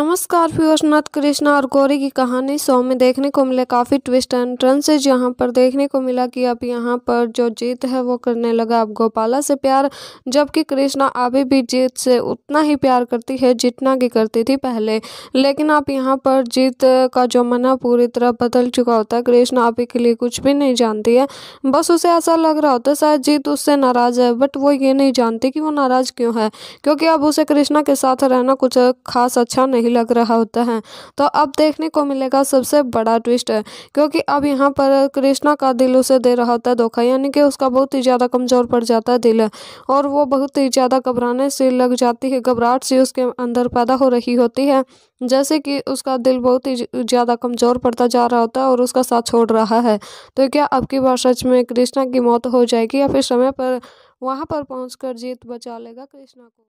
नमस्कार फिरोज नाथ कृष्णा और गौरी की कहानी शो में देखने को मिले काफ़ी ट्विस्ट एंड टर्नसेज यहाँ पर देखने को मिला कि अब यहाँ पर जो जीत है वो करने लगा अब गोपाला से प्यार जबकि कृष्णा अभी भी जीत से उतना ही प्यार करती है जितना की करती थी पहले लेकिन अब यहाँ पर जीत का जो मना पूरी तरह बदल चुका होता है कृष्णा अभी के लिए कुछ भी नहीं जानती है बस उसे ऐसा लग रहा होता है शायद जीत उससे नाराज़ है बट वो ये नहीं जानती कि वो नाराज़ क्यों है क्योंकि अब उसे कृष्णा के साथ रहना कुछ खास अच्छा नहीं ही लग रहा होता है तो अब देखने को मिलेगा सबसे बड़ा ट्विस्ट है क्योंकि अब यहाँ पर कृष्णा का दिल उसे दे रहा होता है धोखा यानी कि उसका बहुत ही ज़्यादा कमज़ोर पड़ जाता है दिल और वो बहुत ही ज़्यादा घबराने से लग जाती है घबराहट से उसके अंदर पैदा हो रही होती है जैसे कि उसका दिल बहुत ही ज़्यादा कमज़ोर पड़ता जा रहा होता है और उसका साथ छोड़ रहा है तो क्या अब की बार सच में कृष्णा की मौत हो जाएगी या फिर समय पर वहाँ पर पहुंचकर जीत बचा लेगा कृष्णा को